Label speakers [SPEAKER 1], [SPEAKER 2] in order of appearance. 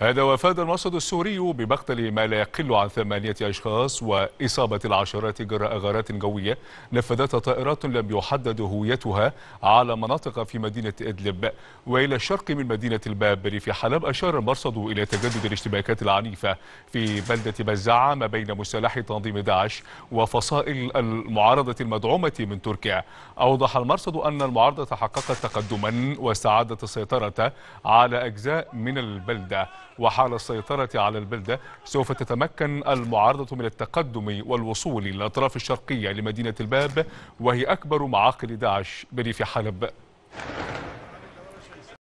[SPEAKER 1] هذا وفاد المرصد السوري بمقتل ما لا يقل عن ثمانية أشخاص وإصابة العشرات جراء غارات جوية نفذتها طائرات لم يحدد هويتها على مناطق في مدينة إدلب وإلى الشرق من مدينة البابري في حلب أشار المرصد إلى تجدد الاشتباكات العنيفة في بلدة بزعة ما بين مسلحي تنظيم داعش وفصائل المعارضة المدعومة من تركيا أوضح المرصد أن المعارضة حققت تقدما واستعادت السيطرة على أجزاء من البلدة وحال السيطرة على البلدة سوف تتمكن المعارضة من التقدم والوصول إلى الأطراف الشرقية لمدينة الباب وهي أكبر معاقل داعش بريف حلب